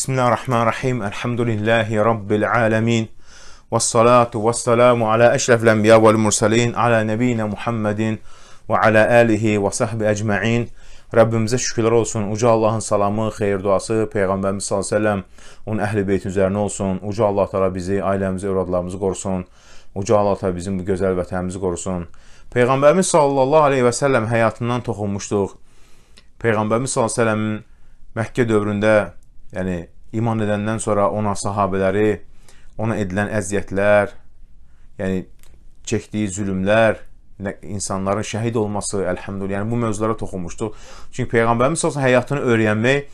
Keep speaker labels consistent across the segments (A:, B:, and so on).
A: Bismillahirrahmanirrahim. Elhamdülillahi Rabbil alemin. Ve salatu ve selamu ala eşrefil enbiya vel mursalin. Ala nebine Muhammedin ve ala alihi ve sahbi ecma'in. Rəbbimizə şükürlər olsun. Uca Allahın salamı, xeyir duası Peyğəmbərimiz sallallahu əleyhi və səlləm, onun əhli beytin üzərinə olsun. Uca Allah təala bizi, ailəmizi, övladlarımızı qorusun. Uca Allah təala bizim bu gözəl vətənimizi qorusun. Peyğəmbərimiz sallallahu əleyhi və səlləm həyatından toxunmuşduq. Peyğəmbərimiz sallallahu əleyhi və səlləmin Məkkə dövründə yəni iman edəndən sonra ona sahabələri, ona edilən əziyyətlər, yəni çəkdiyi zülmlər, insanların şəhid olması, əlhamdülillah, yəni bu mövzulara toxunmuşduq. Çünki Peyğəmbərimiz olsun həyatını öyrənmək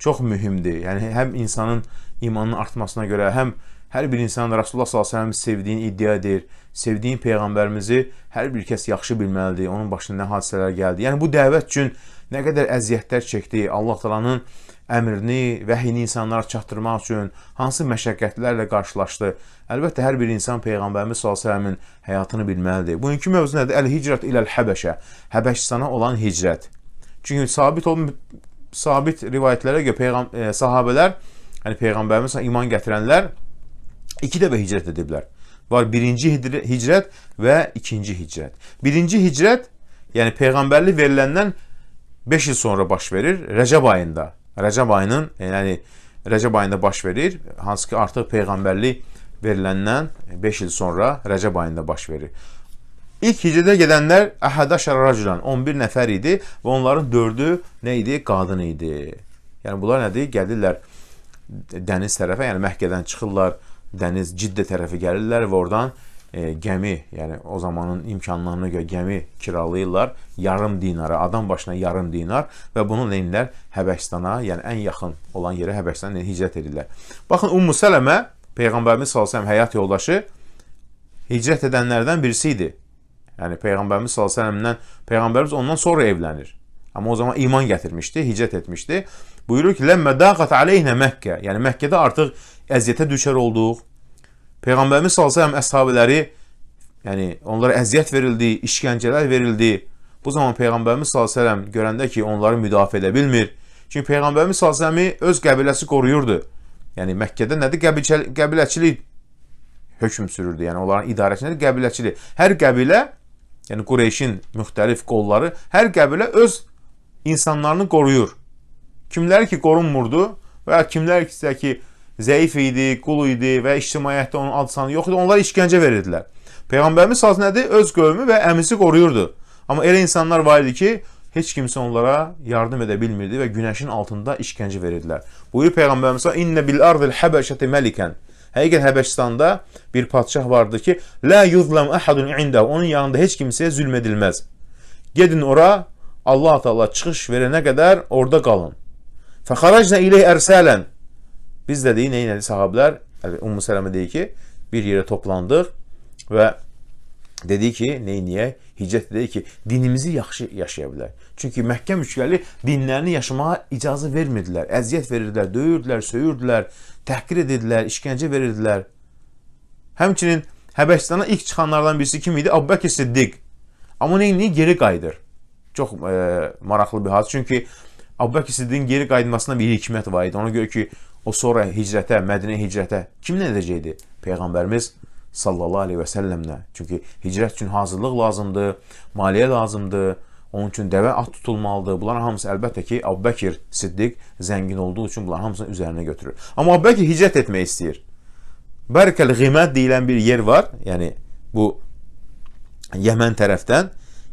A: çox mühümdir. Yəni həm insanın imanının artmasına görə, həm hər bir insan Rasulullah s.ə.v sevdiyini iddia edir. Sevdiyin Peyğəmbərimizi hər bir kəs yaxşı bilməlidir, onun başına nə hadisələr gəldi. Yəni bu dəvət üçün nə qədər əziyyətlər çəkdi, Allah talanın əmrini, vəhini insanlara çatdırmaq üçün hansı məşəqqətlərlə qarşılaşdı? Əlbəttə hər bir insan peyğəmbərimiz sallallahu həyatını bilməlidir. Bugünkü mövzu nədir? Əl-Hicrət ilə Həbəşə. Həbəşistana olan hicrət. Çünki sabit olun sabit rivayətlərə görə peyğəm e, sahabelər, yəni peyğəmbərimizə iman gətirənlər 2 dəfə hicrət ediblər. Var birinci hicrət və ikinci hicrət. Birinci hicrət yəni peyğəmbərlik veriləndən 5 il sonra baş verir Rəcəb ayında. Rəcəb ayının, e, yəni Rəcəb ayında baş verir, hansı ki artıq peyğəmbərlik veriləndən 5 e, il sonra Rəcəb ayında baş verir. İlk hicrədə gedənlər Əhədəşər racülən 11 nəfər idi və onların 4-ü nə idi? Qadın idi. Yəni bunlar nədir? Gəlirlər dəniz tərəfə, yəni Məkkədən çıxırlar, dəniz Ciddə tərəfi gəlirlər və oradan e, gəmi, yəni o zamanın imkanlarına görə gəmi kiralayırlar yarım dinara, adam başına yarım dinar və bunu neyinlər Həbəşistana, yəni ən yaxın olan yerə Həbəşistana hicrət edirlər. Baxın Ummu Sələmə peyğəmbərimiz sallallahu əleyhi həyat yoldaşı hicrət edənlərdən birisi idi. Yəni peyğəmbərimiz sallallahu əleyhi peyğəmbərimiz ondan sonra evlənir. Amma o zaman iman gətirmişdi, hicrət etmişdi. Buyurur ki: "Ləmmə daqat aleyhinə Məkkə." Yəni Məkkədə artıq əziyyətə düşər olduq Peyğəmbərimiz sallallahu əleyhi əshabələri, yəni onlara əziyyət verildi, işgəncələr verildi. Bu zaman Peyğəmbərimiz sallallahu əleyhi görəndə ki, onları müdafiə edə bilmir. Çünki Peyğəmbərimiz sallallahu əleyhi öz qəbiləsi qoruyurdu. Yəni Məkkədə nədir? Qəbilə, qəbiləçilik hökm sürürdü. Yəni onların idarəsində qəbiləçilik. Hər qəbilə, yəni Qureyşin müxtəlif qolları, hər qəbilə öz insanlarını qoruyur. Kimləri ki qorunmurdu və ya kimlər isə ki zəif idi, qul idi və ictimaiyyətdə onun ad sanı yox idi. Onlar işgəncə verirdilər. Peyğəmbərimiz saz nədir? Öz qövmü və əmisi qoruyurdu. Amma elə insanlar var idi ki, heç kimsə onlara yardım edə bilmirdi və günəşin altında işgəncə verirdilər. Buyur Peyğəmbərimiz: "İnne bil ardil habeşati melikan." Həqiqət Həbəşistanda bir padşah vardı ki, "La yuzlam ahadun inda." Onun yanında heç kimsəyə zülm edilməz. Gedin ora, Allah Taala çıxış verənə qədər orada qalın. Fəxarajna ileyh ərsələn. Biz də deyir, neynədi sahabilər? Ümmü Sələmə deyir ki, bir yerə toplandıq və dedi ki, neynəyək? Hicrət dedi ki, dinimizi yaxşı yaşaya bilər. Çünki Məkkə müşkəli dinlərini yaşamağa icazə vermirdilər. Əziyyət verirdilər, döyürdülər, söyürdülər, təhqir edirdilər, işgəncə verirdilər. Həmçinin Həbəşistana ilk çıxanlardan birisi kim idi? Əbubəkir Siddiq. Amma neynəyir? Geri qayıdır. Çox e, maraqlı bir hadis. Çünki Əbubəkir Siddiqin geri qayıtmasında bir hikmət var idi. Ona görə ki, o sonra hicrətə, Mədinə hicrətə kimlə edəcəkdi? Peyğəmbərimiz sallallahu aleyhi və səlləmlə. Çünki hicrət üçün hazırlıq lazımdır, maliyyə lazımdır, onun üçün dəvə at tutulmalıdır. Bunların hamısı əlbəttə ki, Əbbəkir Siddiq zəngin olduğu üçün bunların hamısını üzərinə götürür. Amma Əbbəkir hicrət etmək istəyir. Bərkəl Ğimət deyilən bir yer var, yəni bu Yəmən tərəfdən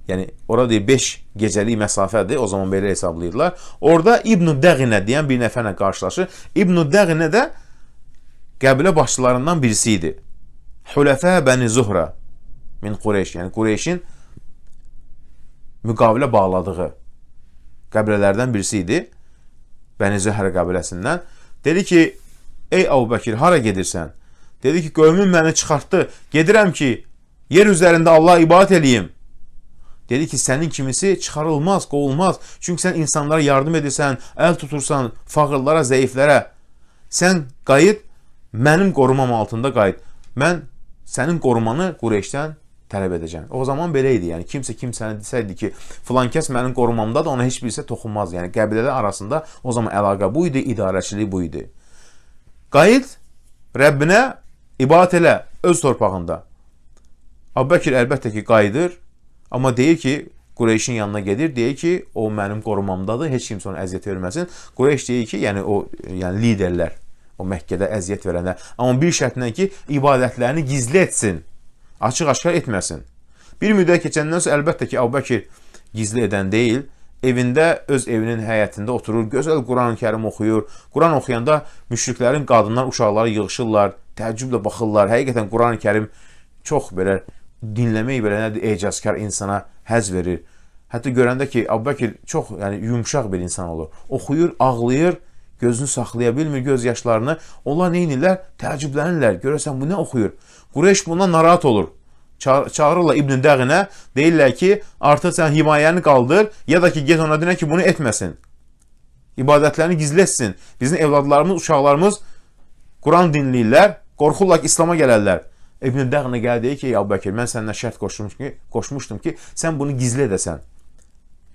A: Yəni ora deyir 5 gecəlik məsafədir. O zaman belə hesablayırlar. Orda İbn Dəğinə deyən bir nəfərlə qarşılaşır. İbn Dəğinə də qəbilə başçılarından birisi idi. Hulefə bəni Zuhra min Qureyş, yəni Qureyşin müqavilə bağladığı qəbilələrdən birisi idi. Bəni Zəhər qəbiləsindən. Dedi ki, ey Əbu Bəkir, hara gedirsən? Dedi ki, qövmüm məni çıxartdı. Gedirəm ki, yer üzərində Allah ibadət eləyim. Dedi ki, sənin kimisi çıxarılmaz, qovulmaz. Çünki sən insanlara yardım edirsən, əl tutursan fağırlara, zəiflərə. Sən qayıt, mənim qorumam altında qayıt. Mən sənin qorumanı Qureyşdən tələb edəcəm. O zaman belə idi. Yəni kimsə kimsəni desəydi ki, filan kəs mənim qorumamdadır, ona heç birisi toxunmaz. Yəni qəbilələr arasında o zaman əlaqə bu idi, idarəçilik bu idi. Qayıt Rəbbinə ibadət elə öz torpağında. Əbubəkir əlbəttə ki qayıdır Amma deyir ki, Qureyşin yanına gedir, deyir ki, o mənim qorumamdadır, heç kimsə ona əziyyət verməsin. Qureyş deyir ki, yəni o yəni liderlər, o Məkkədə əziyyət verənlər, amma bir şərtlə ki, ibadətlərini gizli etsin, açıq-aşkar etməsin. Bir müddət keçəndən sonra əlbəttə ki, Əbubəkir gizli edən deyil, evində öz evinin həyətində oturur, gözəl Quran-Kərim oxuyur. Quran oxuyanda müşriklərin qadınlar, uşaqları yığılırlar, təəccüblə baxırlar. Həqiqətən Quran-Kərim çox belə dinləmək belə nədir, ecazkar insana həz verir. Hətta görəndə ki, Əbbəkir çox yəni, yumşaq bir insan olur. Oxuyur, ağlayır, gözünü saxlaya bilmir göz yaşlarını. Onlar neynirlər? Təəccüblənirlər. Görəsən, bu nə oxuyur? Qureyş bundan narahat olur. Ça çağırırlar İbn-i Dəğinə, deyirlər ki, artıq sən himayəni qaldır, ya da ki, get ona dinə ki, bunu etməsin. İbadətlərini gizlətsin. Bizim evladlarımız, uşaqlarımız Quran dinləyirlər, qorxurlar ki, İslama gələrlər. İbn Dəğnə gəl deyir ki, "Ey Əbubəkir, mən səninlə şərt qoşmuşdum ki, qoşmuşdum ki, sən bunu gizlə desən.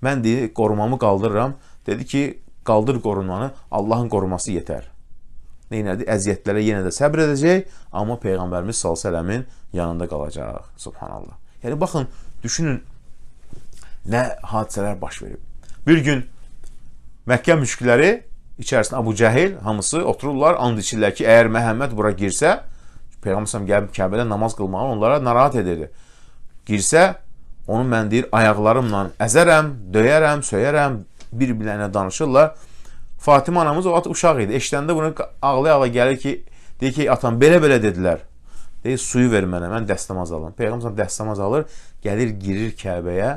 A: Mən deyir, qorumamı qaldırıram." Dedi ki, "Qaldır qorumanı, Allahın qoruması yetər." Neynədi? Əziyyətlərə yenə də səbr edəcək, amma peyğəmbərimiz sallalləmin yanında qalacaq. Subhanallah. Yəni baxın, düşünün nə hadisələr baş verib. Bir gün Məkkə müşküləri içərisində Abu Cəhil hamısı otururlar, and içirlər ki, əgər Məhəmməd bura girsə, Peyğəmbər sallallahu gəlib Kəbədə namaz qılmağı onlara narahat edirdi. Girsə, onu mən deyir ayaqlarımla əzərəm, döyərəm, söyərəm, bir-birlərinə danışırlar. Fatimə anamız o vaxt uşaq idi. Eşidəndə bunu ağlaya-ağla gəlir ki, deyir ki, atam belə-belə dedilər. Deyir, suyu ver mənə, mən dəstəmaz alım. Peyğəmbər dəstəmaz alır, gəlir, girir Kəbəyə.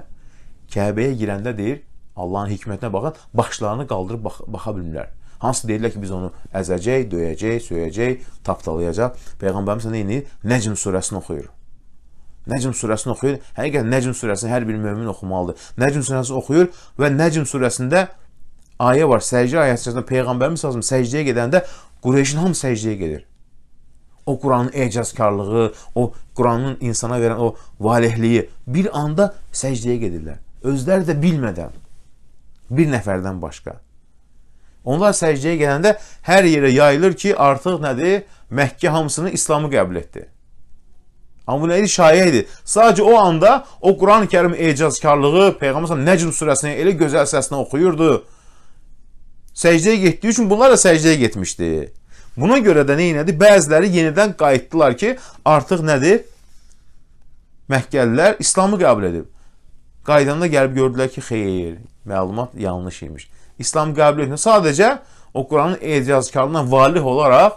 A: Kəbəyə girəndə deyir, Allahın hikmətinə baxın, başlarını qaldırıb bax baxa bilmirlər. Hansı deyirlər ki, biz onu əzəcək, döyəcək, söyəcək, tapdalayacaq. Peyğəmbərimiz nə edir? Nəcm surəsini oxuyur. Nəcm surəsini oxuyur. Həqiqətən Nəcm surəsini hər bir mömin oxumalıdır. Nəcm surəsini oxuyur və Nəcm surəsində ayə var. Səcdə ayəsində peyğəmbərimiz sallallahu səcdəyə gedəndə Qureyşin hamı səcdəyə gedir. O Quranın ecazkarlığı, o Quranın insana verən o valehliyi bir anda səcdəyə gedirlər. Özləri də bilmədən bir nəfərdən başqa. Onlar səcdəyə gələndə hər yerə yayılır ki, artıq nədir? Məkkə hamısını İslamı qəbul etdi. Amma bu nədir? Şayə idi. Sadəcə o anda o Quran-ı Kərim ecazkarlığı Peyğəmbər Nəcm surəsini elə gözəl səslə oxuyurdu. Səcdəyə getdiyi üçün bunlar da səcdəyə getmişdi. Buna görə də nə elədi? Bəziləri yenidən qayıtdılar ki, artıq nədir? Məkkəlilər İslamı qəbul edib. Qaydanda gəlib gördülər ki, xeyr, məlumat yanlış imiş. İslam qəbul etmir. Sadəcə o Quranın ecazkarlığına valih olaraq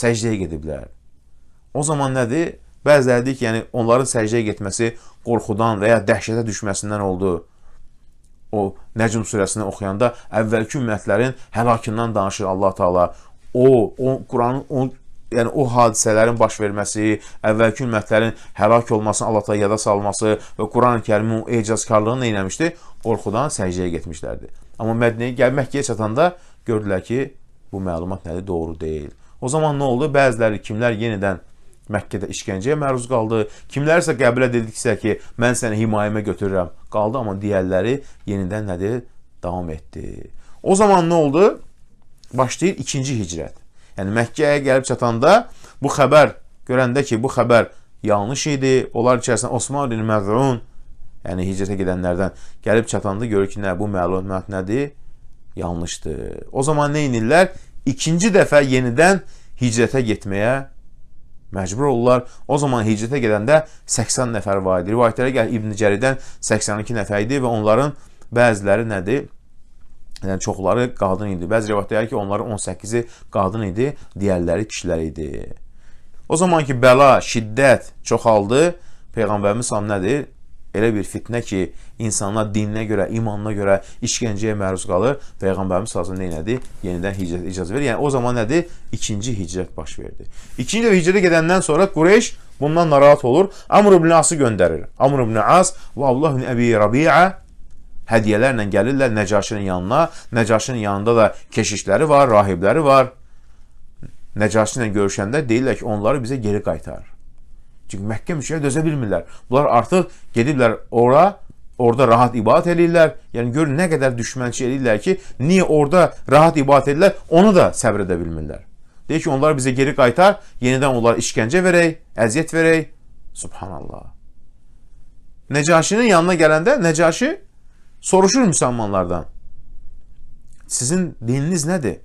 A: səcdəyə gediblər. O zaman nədir? Bəziləri deyir ki, yəni onların səcdəyə getməsi qorxudan və ya dəhşətə düşməsindən oldu. O Nəcm surəsini oxuyanda əvvəlki ümmətlərin həlakından danışır Allah Taala. O, o Quranın o yəni o hadisələrin baş verməsi, əvvəlki ümmətlərin həlak olmasını Allah təala yada salması və Quran-Kərimin o ecazkarlığını eləmişdi, qorxudan səcdəyə getmişlərdi. Amma Mədinəyə gəlib Məkkəyə çatanda gördülər ki, bu məlumat nədir, doğru deyil. O zaman nə oldu? Bəziləri kimlər yenidən Məkkədə işgəncəyə məruz qaldı. Kimlər isə qəbul edildisə ki, mən səni himayəmə götürürəm, qaldı, amma digərləri yenidən nədir? Davam etdi. O zaman nə oldu? Başlayır ikinci hicrət. Yəni Məkkəyə gəlib çatanda bu xəbər görəndə ki, bu xəbər yanlış idi. Onlar içərisində Osman ibn Məzun, yəni hicrətə gedənlərdən gəlib çatanda görür ki, nə bu məlumat nədir? Yanlışdır. O zaman nə edirlər? İkinci dəfə yenidən hicrətə getməyə məcbur olurlar. O zaman hicrətə gedəndə 80 nəfər var idi. Rivayətlərə gəl İbn Cəridən 82 nəfər idi və onların bəziləri nədir? yəni çoxları qadın idi. Bəzi rivayətdə deyir ki, onların 18-i qadın idi, digərləri kişilər idi. O zaman ki, bəla, şiddət çoxaldı, Peyğəmbərimiz sam nədir? Elə bir fitnə ki, insanlar dininə görə, imanına görə işgəncəyə məruz qalır. Peyğəmbərimiz sallallahu əleyhi nədir? Yenidən hicrət icazə verir. Yəni o zaman nədir? İkinci hicrət baş verdi. İkinci də hicrətə gedəndən sonra Qureyş bundan narahat olur. Amr ibn As-ı göndərir. Amr ibn As və Abdullah ibn Əbi Rabi'a hədiyyələrlə gəlirlər Nəcaşinin yanına. Nəcaşinin yanında da keşişləri var, rahibləri var. Nəcaşi ilə görüşəndə deyirlər ki, onları bizə geri qaytar. Çünki Məkkə müşriyə dözə bilmirlər. Bunlar artıq gediblər ora, orada rahat ibadət eləyirlər. Yəni görün nə qədər düşmənçi eləyirlər ki, niyə orada rahat ibadət edirlər, onu da səbr edə bilmirlər. Deyir ki, onları bizə geri qaytar, yenidən onlara işgəncə verək, əziyyət verək. Subhanallah. Nəcaşinin yanına gələndə Nəcaşi soruşur müsəlmanlardan, sizin dininiz nədir?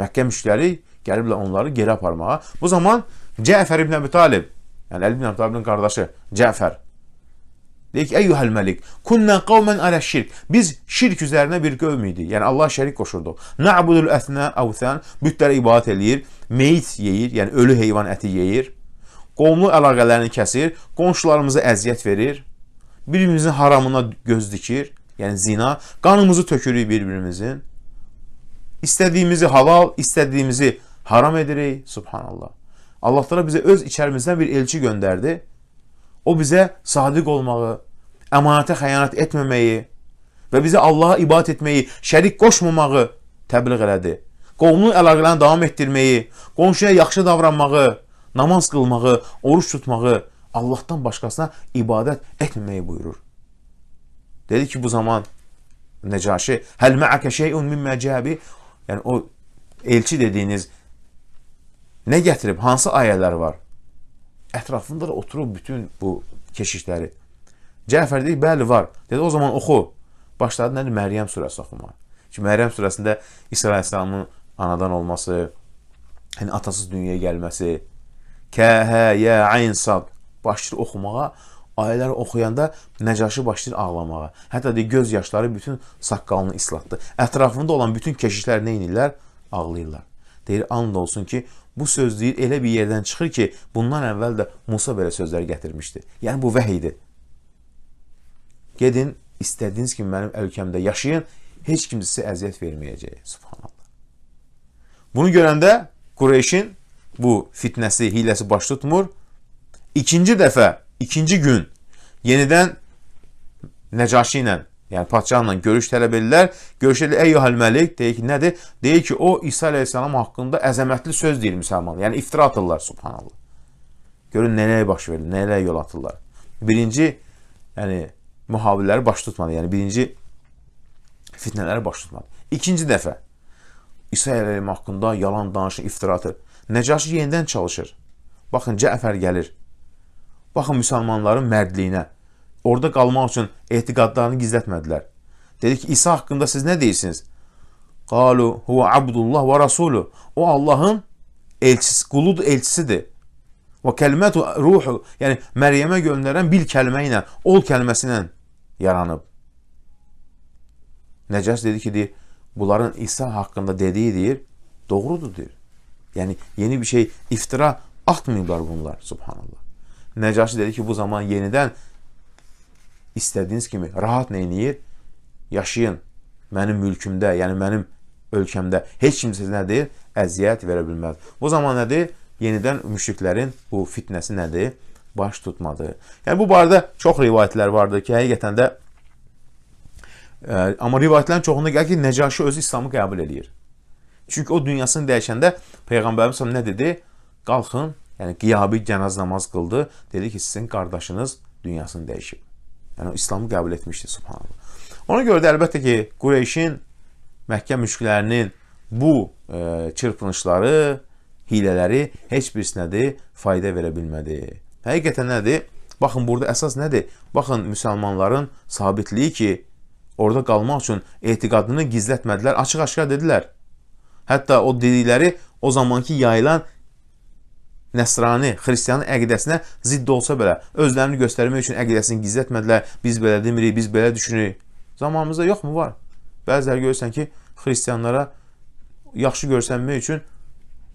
A: Məkkə müşkəli gəliblər onları geri aparmağa. Bu zaman Cəfər ibn Əbi Talib, yəni Əli ibn Əbi Talibin qardaşı Cəfər, deyir ki, Eyyuhəl məlik, kunnə qavmən alə şirk. Biz şirk üzərinə bir qövm idi, yəni Allah şərik qoşurduq. Nə'budul ətnə əvtən, bütlərə ibadət eləyir, meyit yeyir, yəni ölü heyvan əti yeyir, qovmlu əlaqələrini kəsir, qonşularımıza əziyyət verir bir-birimizin haramına göz dikir, yəni zina, qanımızı tökürük bir-birimizin. İstədiyimizi halal, istədiyimizi haram edirik, subhanallah. Allah təala bizə öz içərimizdən bir elçi göndərdi. O bizə sadiq olmağı, əmanətə xəyanət etməməyi və bizə Allaha ibadət etməyi, şərik qoşmamağı təbliğ elədi. Qovumlu əlaqələrini davam etdirməyi, qonşuya yaxşı davranmağı, namaz qılmağı, oruç tutmağı Allahdan başqasına ibadət etməməyi buyurur. Dedi ki, bu zaman Necaşi, "Həl ma'aka şey'un mimma cəbi?" Yəni o elçi dediyiniz nə gətirib, hansı ayələr var? Ətrafında da oturub bütün bu keşişləri. Cəfər deyir, "Bəli, var." Dedi, "O zaman oxu." Başladı nədir? Yəni Məryəm surəsi oxumağa. Ki Məryəm surəsində İsa əleyhissalamın anadan olması, yəni atasız dünyaya gəlməsi, "Kəhə ya ayn sad." başlayır oxumağa, ayələri oxuyanda Nəcaşi başlayır ağlamağa. Hətta deyir, göz yaşları bütün saqqalını islatdı. Ətrafında olan bütün keşişlər nə edirlər? Ağlayırlar. Deyir, and olsun ki, bu söz deyir, elə bir yerdən çıxır ki, bundan əvvəl də Musa belə sözlər gətirmişdi. Yəni, bu vəh idi. Gedin, istədiyiniz kimi mənim ölkəmdə yaşayın, heç kim sizə əziyyət verməyəcək. Subhanallah. Bunu görəndə Qureyşin bu fitnəsi, hiləsi baş tutmur ikinci dəfə, ikinci gün yenidən Nəcaşi ilə, yəni padşahla görüş tələb edirlər. Görüş edirlər, ey Əl-Məlik, deyir ki, nədir? Deyir ki, o İsa əleyhissalam haqqında əzəmətli söz deyir müsəlmanlar. Yəni iftira atırlar subhanallah. Görün nəyə baş verir, nəyə yol atırlar. Birinci, yəni mühavirləri baş tutmadı. Yəni birinci fitnələri baş tutmadı. İkinci dəfə İsa əleyhissalam haqqında yalan danışır, iftira atır. Nəcaşi yenidən çalışır. Baxın, Cəfər gəlir. Baxın müsəlmanların mərdliyinə. Orada qalmaq üçün ehtiqadlarını gizlətmədilər. Dedi ki, İsa haqqında siz nə deyirsiniz? Qalu huwa abdullah və rasulu. O Allahın elçisi, qulud elçisidir. Və kəlmət ruhu, yəni Məryəmə göndərən bil kəlmə ilə, ol kəlməsi ilə yaranıb. Nəcəs dedi ki, deyir, bunların İsa haqqında dediyi deyir, doğrudur deyir. Yəni yeni bir şey iftira atmayıblar bunlar, subhanallah. Nəcaşi dedi ki, bu zaman yenidən istədiyiniz kimi rahat neyniyir? Yaşayın mənim mülkümdə, yəni mənim ölkəmdə heç kim sizə nədir? Əziyyət verə bilməz. Bu zaman nədir? Yenidən müşriklərin bu fitnəsi nədir? Baş tutmadı. Yəni bu barədə çox rivayətlər vardır ki, həqiqətən də ə, e, amma rivayətlərin çoxunda gəlir ki, Nəcaşi özü İslamı qəbul eləyir. Çünki o dünyasını dəyişəndə Peyğəmbərimiz nə dedi? Qalxın, Yəni qiyabi cənaz namaz qıldı, dedi ki, sizin qardaşınız dünyasını dəyişib. Yəni İslamı qəbul etmişdi subhanallah. Ona görə də əlbəttə ki, Qureyşin Məkkə müşkülərinin bu e, çırpınışları, hilələri heç birisinədir fayda verə bilmədi. Həqiqətən nədir? Baxın, burada əsas nədir? Baxın, müsəlmanların sabitliyi ki, orada qalmaq üçün etiqadını gizlətmədilər, açıq-aşkar dedilər. Hətta o dedikləri o zamanki yayılan Nəsrani, xristiyanın əqidəsinə zidd olsa belə, özlərini göstərmək üçün əqidəsini gizlətmədilər, biz belə demirik, biz belə düşünürük. Zamanımızda yoxmu var? Bəziləri görürsən ki, xristiyanlara yaxşı görsənmək üçün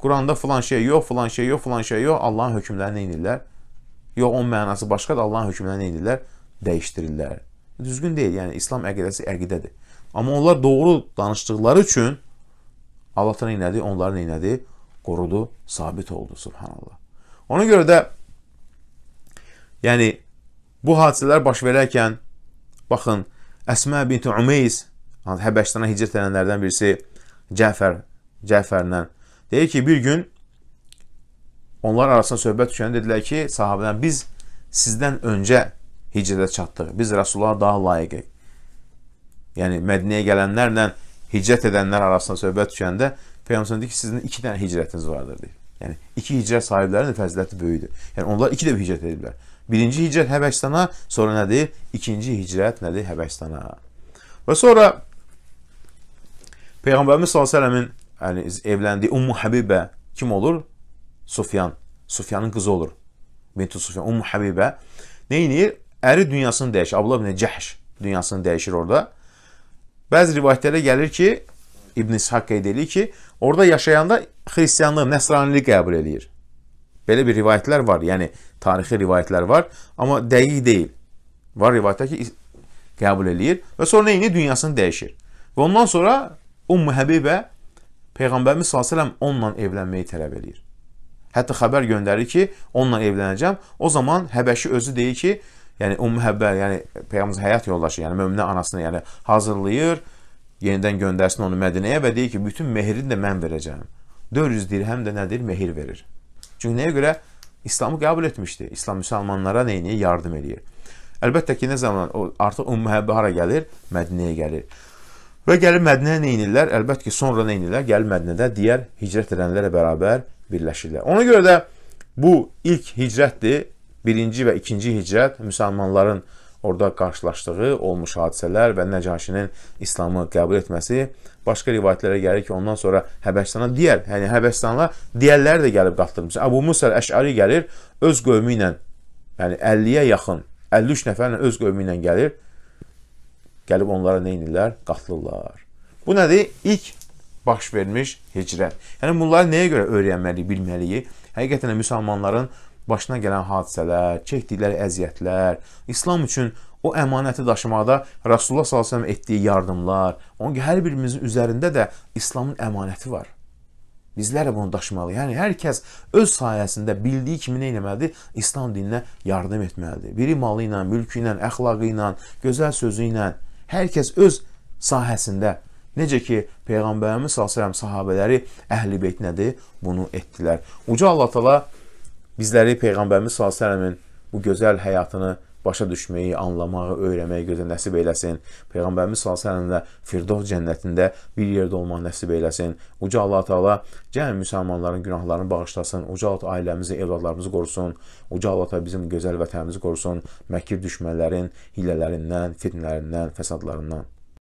A: Quranda filan şey yox, filan şey yox, filan şey yox, Allahın hökmlərini eynirlər. Yox, onun mənası başqadır, Allahın hökmlərini eynirlər, dəyişdirirlər. Düzgün deyil, yəni İslam əqidəsi əqidədir. Amma onlar doğru danışdıqları üçün Allah təala nədir? Onların nədir? korudu, sabit oldu subhanallah. Ona görə də yəni bu hadisələr baş verərkən baxın Əsmə bint Umeys yəni Həbəşistana hicrət edənlərdən birisi Cəfər Cəfərlə deyir ki, bir gün onlar arasında söhbət düşəndə dedilər ki, sahabədən biz sizdən öncə hicrətə çatdıq. Biz rəsullara daha layiqik. Yəni Mədinəyə gələnlərlə hicrət edənlər arasında söhbət düşəndə Peyğəmbər deyir ki, sizin iki dənə hicrətiniz vardır deyir. Yəni iki hicrət sahiblərinin fəziləti böyükdür. Yəni onlar iki də bir hicrət ediblər. Birinci hicrət Həbəşistana, sonra nədir? İkinci hicrət nədir? Həbəşistana. Və sonra Peyğəmbərimiz sallalləmin yəni evləndiyi Ummu Həbibə kim olur? Sufyan. Sufyanın qızı olur. Bintu Sufyan, Ummu Həbibə. Nə edir? Əri dünyasını dəyişir. Abdullah ibn Cəhş dünyasını dəyişir orada. Bəzi rivayətlərə gəlir ki, İbn İshak qeyd edir ki, orada yaşayanda xristianlığı, nəsraniliyi qəbul eləyir. Belə bir rivayətlər var, yəni tarixi rivayətlər var, amma dəqiq deyil. Var rivayətlər ki, qəbul eləyir və sonra neyini dünyasını dəyişir. Və ondan sonra Ummu Həbibə Peyğəmbərimiz s.ə.v onunla evlənməyi tələb eləyir. Hətta xəbər göndərir ki, onunla evlənəcəm. O zaman Həbəşi özü deyir ki, yəni Ummu Həbə, yəni Peyğəmbərimiz həyat yoldaşı, yəni möminə anasını yəni hazırlayır yenidən göndərsin onu Mədinəyə və deyir ki, bütün mehrini də mən verəcəm. 400 dirhəm də nədir? Mehir verir. Çünki nəyə görə? İslamı qəbul etmişdi. İslam müsəlmanlara neyini yardım edir. Əlbəttə ki, nə zaman o artıq Ümmü Həbbə hara gəlir? Mədinəyə gəlir. Və gəlib Mədinəyə nə edirlər? Əlbəttə ki, sonra nə edirlər? Gəlib Mədinədə digər hicrət edənlərlə bərabər birləşirlər. Ona görə də bu ilk hicrətdir. Birinci və ikinci hicrət müsəlmanların hicrətdir orada qarşılaşdığı olmuş hadisələr və Nəcaşinin İslamı qəbul etməsi başqa rivayətlərə gəlir ki, ondan sonra Həbəşistana digər, yəni Həbəşistanla digərləri də gəlib qatdırmış. Əbu Musa Əş'ari gəlir öz qövmü ilə, yəni 50-yə yaxın, 53 nəfərlə öz qövmü ilə gəlir. Gəlib onlara nə edirlər? Qatlırlar. Bu nədir? İlk baş vermiş hicrət. Yəni bunları nəyə görə öyrənməliyik, bilməliyik? Həqiqətən də müsəlmanların başına gələn hadisələr, çəkdikləri əziyyətlər, İslam üçün o əmanəti daşımada Rasulullah sallallahu əleyhi və səlləm etdiyi yardımlar, onun hər birimizin üzərində də İslamın əmanəti var. Bizlər də bunu daşımalıyıq. Yəni hər kəs öz sayəsində bildiyi kimi nə etməlidir? İslam dininə yardım etməlidir. Biri malı ilə, mülkü ilə, əxlaqı ilə, gözəl sözü ilə hər kəs öz sahəsində Necə ki peyğəmbərimiz sallallahu əleyhi və səlləm sahabeləri əhli beyt nədir? Bunu etdilər. Uca Allah təala bizləri Peyğəmbərimiz s.ə.v-in bu gözəl həyatını başa düşməyi, anlamağı, öyrənməyi gözə nəsib eləsin. Peyğəmbərimiz sallallahu Firdox cənnətində bir yerdə olmağı nəsib eləsin. Uca Allah Taala cəmi müsəlmanların günahlarını bağışlasın. Uca Allah ailəmizi, evladlarımızı qorusun. Uca Allah Taala bizim gözəl vətənimizi qorusun. Məkir düşmənlərin hilələrindən, fitnələrindən, fəsadlarından.